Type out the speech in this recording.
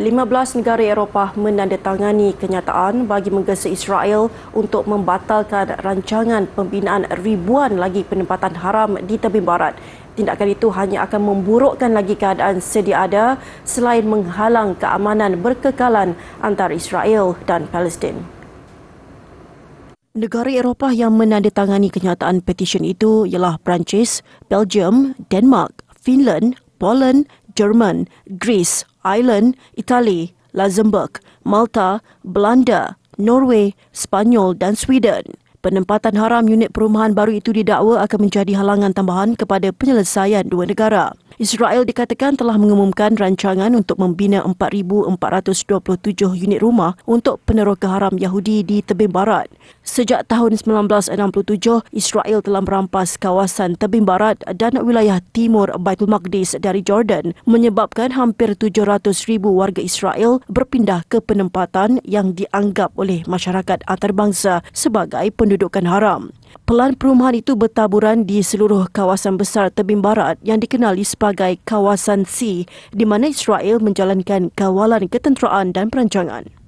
15 negara Eropah menandatangani kenyataan bagi menggesa Israel untuk membatalkan rancangan pembinaan ribuan lagi penempatan haram di tepi barat. Tindakan itu hanya akan memburukkan lagi keadaan sedia ada selain menghalang keamanan berkekalan antara Israel dan Palestin. Negara Eropah yang menandatangani kenyataan petisyen itu ialah Perancis, Belgium, Denmark, Finland, Poland, Jerman, Greece, Ireland, Itali, Luxembourg, Malta, Belanda, Norway, Spanyol dan Sweden. Penempatan haram unit perumahan baru itu didakwa akan menjadi halangan tambahan kepada penyelesaian dua negara. Israel dikatakan telah mengumumkan rancangan untuk membina 4,427 unit rumah untuk peneroka haram Yahudi di Tebing Barat. Sejak tahun 1967, Israel telah merampas kawasan Tebing Barat dan wilayah timur Baitul Maqdis dari Jordan menyebabkan hampir 700,000 warga Israel berpindah ke penempatan yang dianggap oleh masyarakat antarabangsa sebagai pendudukan haram. Pelan perumahan itu bertaburan di seluruh kawasan besar Tebing Barat yang dikenali sebagai sebagai kawasan C di mana Israel menjalankan kawalan ketenteraan dan perancangan.